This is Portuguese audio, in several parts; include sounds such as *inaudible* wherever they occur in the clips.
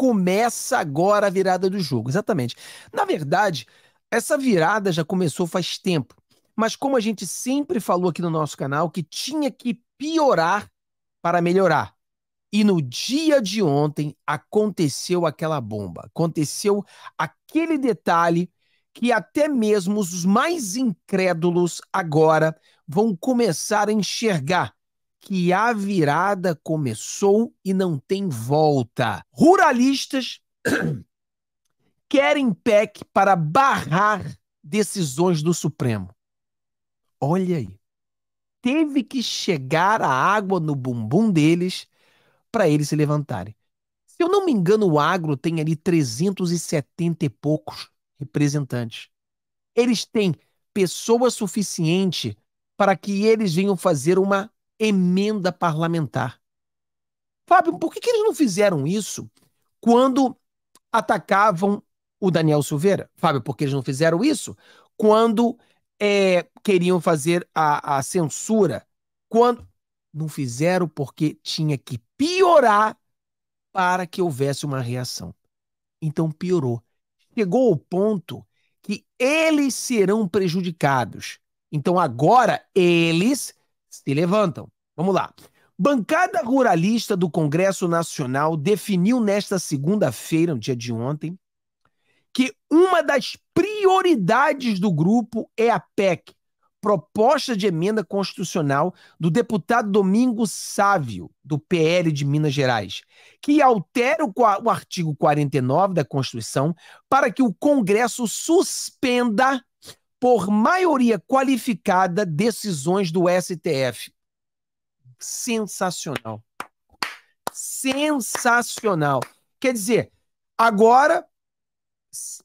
começa agora a virada do jogo. Exatamente. Na verdade, essa virada já começou faz tempo. Mas como a gente sempre falou aqui no nosso canal que tinha que piorar para melhorar. E no dia de ontem aconteceu aquela bomba. Aconteceu aquele detalhe que até mesmo os mais incrédulos agora vão começar a enxergar que a virada começou e não tem volta. Ruralistas *clears throat* querem PEC para barrar decisões do Supremo. Olha aí. Teve que chegar a água no bumbum deles para eles se levantarem. Se eu não me engano, o agro tem ali 370 e poucos representantes. Eles têm pessoa suficiente para que eles venham fazer uma emenda parlamentar. Fábio, por que, que eles não fizeram isso quando atacavam o Daniel Silveira? Fábio, por que eles não fizeram isso quando é, queriam fazer a, a censura? Quando não fizeram porque tinha que piorar para que houvesse uma reação. Então piorou. Chegou ao ponto que eles serão prejudicados. Então agora eles se levantam. Vamos lá. Bancada Ruralista do Congresso Nacional definiu nesta segunda-feira, no dia de ontem, que uma das prioridades do grupo é a PEC, proposta de emenda constitucional do deputado Domingos Sávio, do PL de Minas Gerais, que altera o artigo 49 da Constituição para que o Congresso suspenda por maioria qualificada decisões do STF. Sensacional. Sensacional. Quer dizer, agora,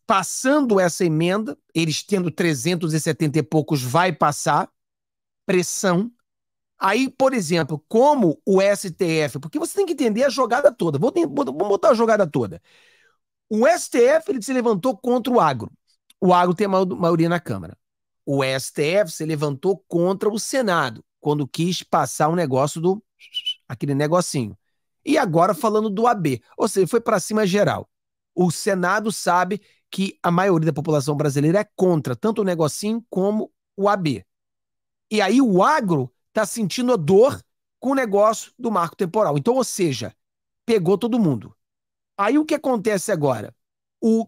passando essa emenda, eles tendo 370 e poucos, vai passar, pressão. Aí, por exemplo, como o STF, porque você tem que entender a jogada toda, vou, vou botar a jogada toda. O STF ele se levantou contra o agro o agro tem a maioria na Câmara. O STF se levantou contra o Senado quando quis passar um negócio do aquele negocinho. E agora falando do AB, ou seja, foi para cima geral. O Senado sabe que a maioria da população brasileira é contra tanto o negocinho como o AB. E aí o agro está sentindo a dor com o negócio do marco temporal. Então, ou seja, pegou todo mundo. Aí o que acontece agora? O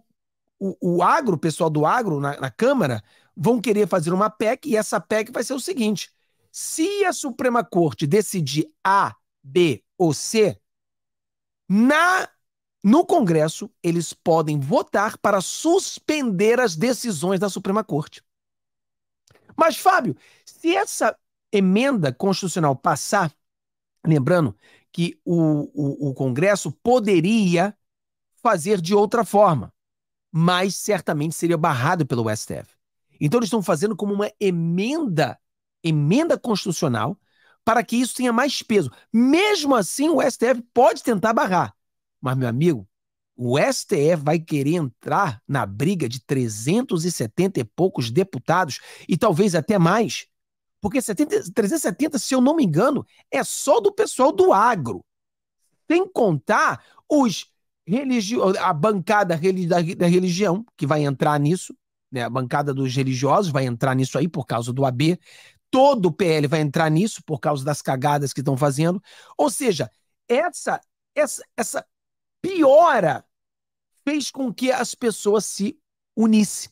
o, o agro, o pessoal do agro na, na Câmara, vão querer fazer uma PEC e essa PEC vai ser o seguinte: se a Suprema Corte decidir A, B ou C, na no Congresso eles podem votar para suspender as decisões da Suprema Corte. Mas Fábio, se essa emenda constitucional passar, lembrando que o, o, o Congresso poderia fazer de outra forma mas certamente seria barrado pelo STF. Então eles estão fazendo como uma emenda, emenda constitucional, para que isso tenha mais peso. Mesmo assim, o STF pode tentar barrar. Mas, meu amigo, o STF vai querer entrar na briga de 370 e poucos deputados, e talvez até mais. Porque 70, 370, se eu não me engano, é só do pessoal do agro. Sem contar os religio, a bancada da religião, que vai entrar nisso, né? a bancada dos religiosos vai entrar nisso aí por causa do AB, todo o PL vai entrar nisso por causa das cagadas que estão fazendo. Ou seja, essa, essa, essa piora fez com que as pessoas se unissem.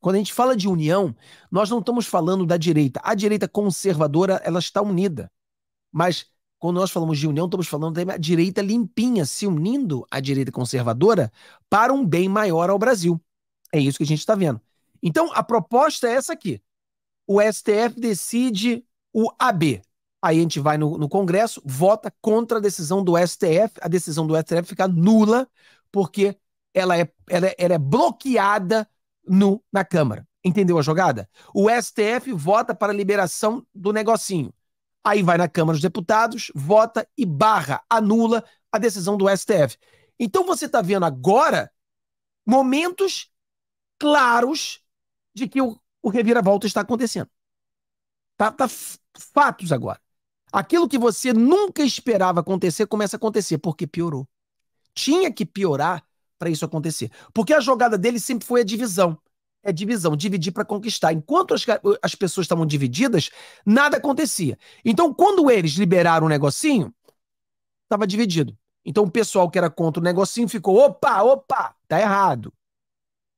Quando a gente fala de união, nós não estamos falando da direita. A direita conservadora, ela está unida. Mas quando nós falamos de união, estamos falando da direita limpinha se unindo à direita conservadora para um bem maior ao Brasil. É isso que a gente está vendo. Então, a proposta é essa aqui. O STF decide o AB. Aí a gente vai no, no Congresso, vota contra a decisão do STF. A decisão do STF fica nula, porque ela é, ela é, ela é bloqueada no, na Câmara. Entendeu a jogada? O STF vota para a liberação do negocinho. Aí vai na Câmara dos Deputados, vota e barra, anula a decisão do STF. Então você está vendo agora momentos claros de que o, o reviravolta está acontecendo. Tá, tá fatos agora. Aquilo que você nunca esperava acontecer começa a acontecer, porque piorou. Tinha que piorar para isso acontecer. Porque a jogada dele sempre foi a divisão é divisão, dividir para conquistar. Enquanto as, as pessoas estavam divididas, nada acontecia. Então, quando eles liberaram o negocinho, estava dividido. Então, o pessoal que era contra o negocinho ficou: opa, opa, tá errado.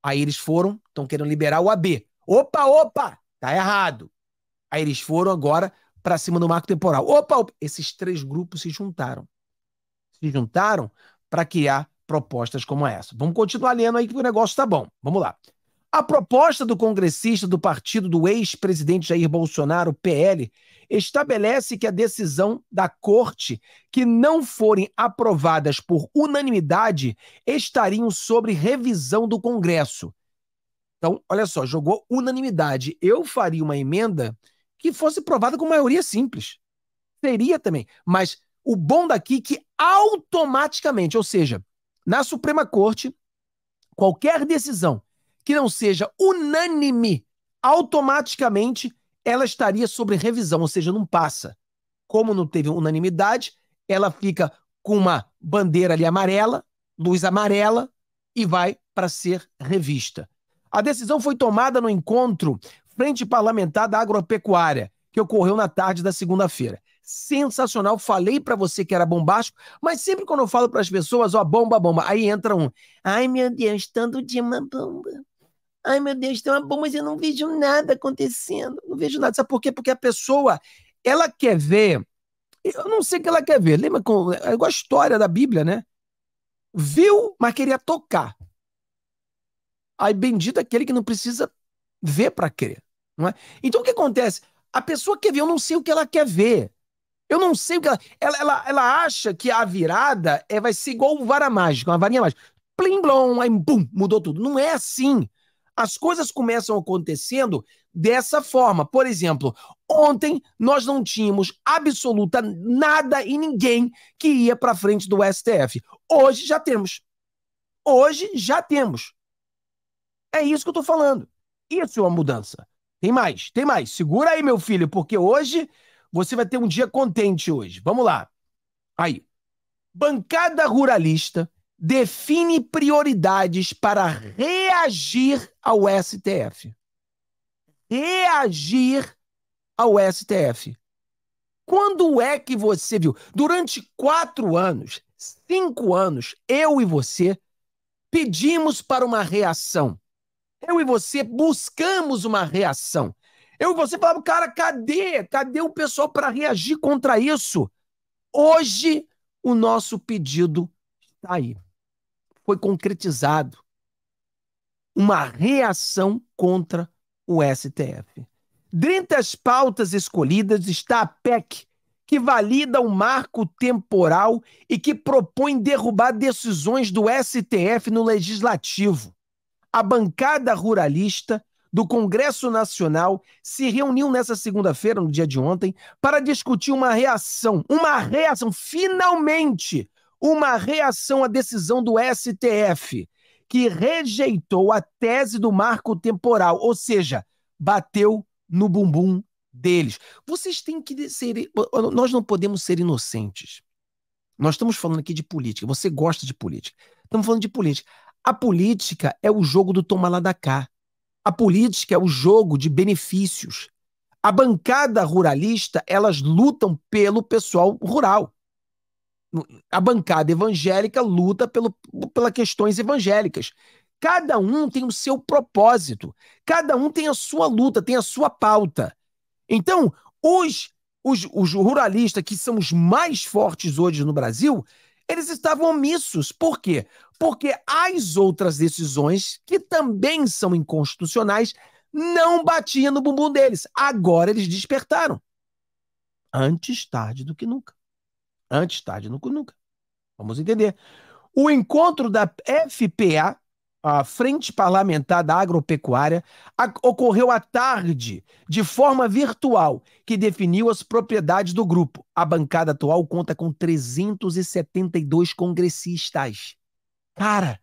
Aí eles foram, estão querendo liberar o AB. Opa, opa, tá errado. Aí eles foram agora para cima do marco temporal. Opa, opa, esses três grupos se juntaram. Se juntaram para criar propostas como essa. Vamos continuar lendo aí que o negócio tá bom. Vamos lá. A proposta do congressista do partido do ex-presidente Jair Bolsonaro, PL, estabelece que a decisão da corte que não forem aprovadas por unanimidade estariam sobre revisão do Congresso. Então, olha só, jogou unanimidade. Eu faria uma emenda que fosse aprovada com maioria simples. Seria também. Mas o bom daqui é que automaticamente, ou seja, na Suprema Corte, qualquer decisão que não seja unânime, automaticamente ela estaria sobre revisão, ou seja, não passa. Como não teve unanimidade, ela fica com uma bandeira ali amarela, luz amarela, e vai para ser revista. A decisão foi tomada no encontro Frente Parlamentar da Agropecuária, que ocorreu na tarde da segunda-feira. Sensacional, falei para você que era bombástico, mas sempre quando eu falo para as pessoas, ó, bomba, bomba, aí entra um. Ai meu Deus, tanto dia uma bomba. Ai, meu Deus, tem uma bomba, mas eu não vejo nada acontecendo. Não vejo nada. Sabe por quê? Porque a pessoa, ela quer ver. Eu não sei o que ela quer ver. Lembra com, é igual a história da Bíblia, né? Viu, mas queria tocar. Aí bendito aquele que não precisa ver para crer. Não é? Então o que acontece? A pessoa quer ver, eu não sei o que ela quer ver. Eu não sei o que ela. Ela, ela, ela acha que a virada é, vai ser igual o vara mágica, uma varinha mágica. Plim blom, aí bum, mudou tudo. Não é assim. As coisas começam acontecendo dessa forma. Por exemplo, ontem nós não tínhamos absoluta nada e ninguém que ia para frente do STF. Hoje já temos. Hoje já temos. É isso que eu estou falando. Isso é uma mudança. Tem mais, tem mais. Segura aí, meu filho, porque hoje você vai ter um dia contente hoje. Vamos lá. Aí. Bancada ruralista define prioridades para reagir ao STF. Reagir ao STF. Quando é que você viu? Durante quatro anos, cinco anos, eu e você pedimos para uma reação. Eu e você buscamos uma reação. Eu e você falava, cara, cadê? Cadê o pessoal para reagir contra isso? Hoje, o nosso pedido está aí foi concretizado uma reação contra o STF. Dentre as pautas escolhidas está a PEC, que valida o um marco temporal e que propõe derrubar decisões do STF no legislativo. A bancada ruralista do Congresso Nacional se reuniu nessa segunda-feira, no dia de ontem, para discutir uma reação, uma reação, finalmente, uma reação à decisão do STF, que rejeitou a tese do marco temporal, ou seja, bateu no bumbum deles. Vocês têm que ser. Nós não podemos ser inocentes. Nós estamos falando aqui de política. Você gosta de política. Estamos falando de política. A política é o jogo do toma lá da cá. A política é o jogo de benefícios. A bancada ruralista, elas lutam pelo pessoal rural a bancada evangélica luta pelo, pelas questões evangélicas. Cada um tem o seu propósito, cada um tem a sua luta, tem a sua pauta. Então, os, os, os ruralistas, que são os mais fortes hoje no Brasil, eles estavam omissos. Por quê? Porque as outras decisões, que também são inconstitucionais, não batiam no bumbum deles. Agora eles despertaram. Antes tarde do que nunca. Antes tarde do que nunca. Vamos entender. O encontro da FPA, a Frente Parlamentar da Agropecuária, ocorreu à tarde, de forma virtual, que definiu as propriedades do grupo. A bancada atual conta com 372 congressistas. Cara,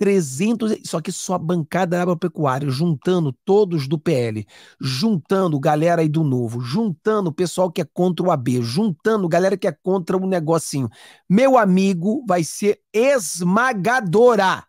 300, só que só a bancada agropecuária, juntando todos do PL, juntando galera aí do Novo, juntando o pessoal que é contra o AB, juntando galera que é contra o negocinho. Meu amigo, vai ser esmagadora.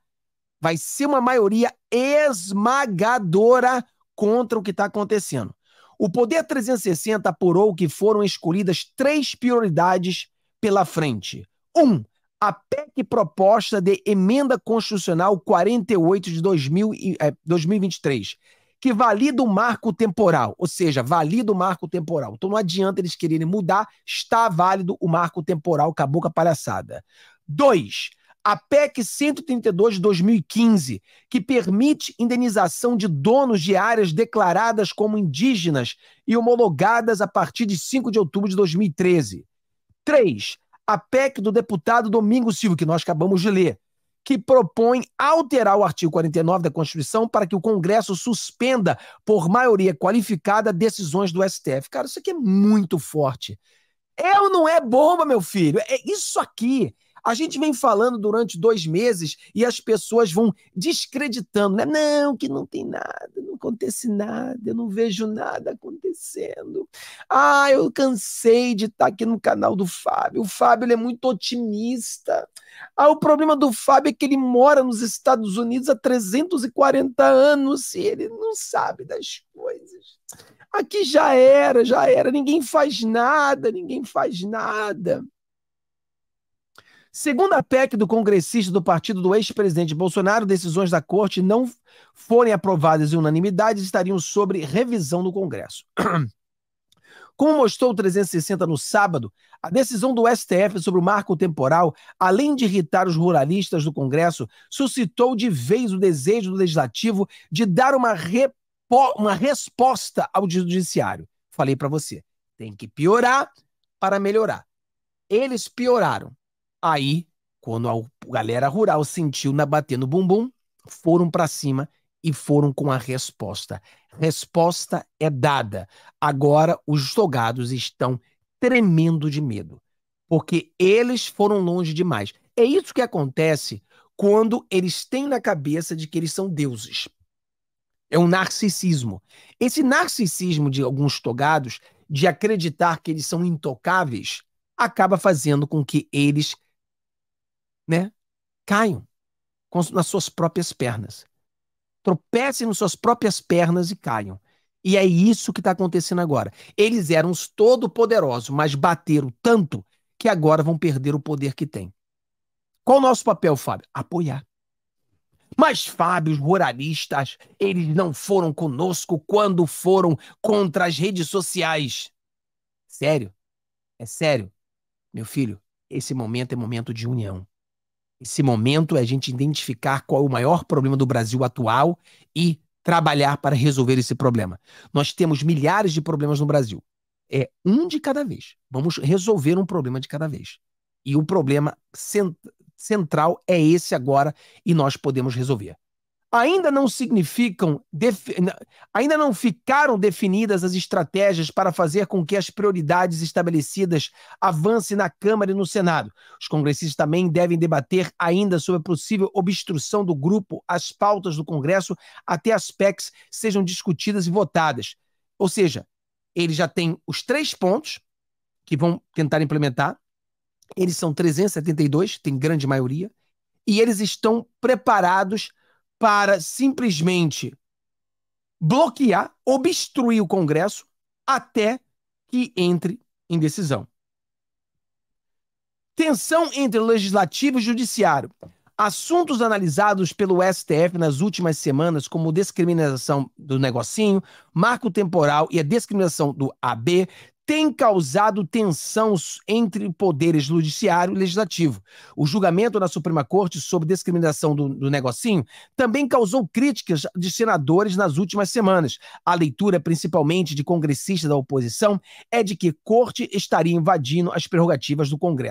Vai ser uma maioria esmagadora contra o que está acontecendo. O Poder 360 apurou que foram escolhidas três prioridades pela frente. Um, a PEC proposta de emenda constitucional 48 de 2000, eh, 2023, que valida o marco temporal, ou seja, valida o marco temporal. Então não adianta eles quererem mudar, está válido o marco temporal, acabou com a palhaçada. Dois, a PEC 132 de 2015, que permite indenização de donos de áreas declaradas como indígenas e homologadas a partir de 5 de outubro de 2013. 3 a PEC do deputado Domingos Silva, que nós acabamos de ler, que propõe alterar o artigo 49 da Constituição para que o Congresso suspenda, por maioria qualificada, decisões do STF. Cara, isso aqui é muito forte. Eu é não é bomba, meu filho. É isso aqui a gente vem falando durante dois meses e as pessoas vão descreditando, né? Não, que não tem nada, não acontece nada, eu não vejo nada acontecendo. Ah, eu cansei de estar aqui no canal do Fábio. O Fábio é muito otimista. Ah, o problema do Fábio é que ele mora nos Estados Unidos há 340 anos e ele não sabe das coisas. Aqui já era, já era. Ninguém faz nada, ninguém faz nada. Segundo a PEC do congressista do partido do ex-presidente Bolsonaro, decisões da corte não forem aprovadas em unanimidade estariam sobre revisão do Congresso. *clears throat* Como mostrou o 360 no sábado, a decisão do STF sobre o marco temporal, além de irritar os ruralistas do Congresso, suscitou de vez o desejo do legislativo de dar uma, uma resposta ao judiciário. Falei para você, tem que piorar para melhorar. Eles pioraram. Aí, quando a galera rural sentiu na bater no bumbum, foram para cima e foram com a resposta. Resposta é dada. Agora os togados estão tremendo de medo, porque eles foram longe demais. É isso que acontece quando eles têm na cabeça de que eles são deuses. É um narcisismo. Esse narcisismo de alguns togados, de acreditar que eles são intocáveis, acaba fazendo com que eles né, caiam nas suas próprias pernas. Tropecem nas suas próprias pernas e caiam. E é isso que está acontecendo agora. Eles eram os todo-poderosos, mas bateram tanto que agora vão perder o poder que têm. Qual o nosso papel, Fábio? Apoiar. Mas, Fábio, os ruralistas, eles não foram conosco quando foram contra as redes sociais. Sério? É sério? Meu filho, esse momento é momento de união. Esse momento é a gente identificar qual é o maior problema do Brasil atual e trabalhar para resolver esse problema. Nós temos milhares de problemas no Brasil. É um de cada vez. Vamos resolver um problema de cada vez. E o problema cent central é esse agora e nós podemos resolver ainda não significam, ainda não ficaram definidas as estratégias para fazer com que as prioridades estabelecidas avancem na Câmara e no Senado. Os congressistas também devem debater ainda sobre a possível obstrução do grupo às pautas do Congresso até as PECs sejam discutidas e votadas. Ou seja, ele já tem os três pontos que vão tentar implementar. Eles são 372, tem grande maioria, e eles estão preparados para simplesmente bloquear, obstruir o Congresso até que entre em decisão. Tensão entre legislativo e judiciário. Assuntos analisados pelo STF nas últimas semanas, como descriminalização do negocinho, marco temporal e a descriminalização do AB, tem causado tensão entre poderes judiciário e legislativo. O julgamento na Suprema Corte sobre discriminação do, do negocinho também causou críticas de senadores nas últimas semanas. A leitura, principalmente de congressistas da oposição, é de que corte estaria invadindo as prerrogativas do Congresso.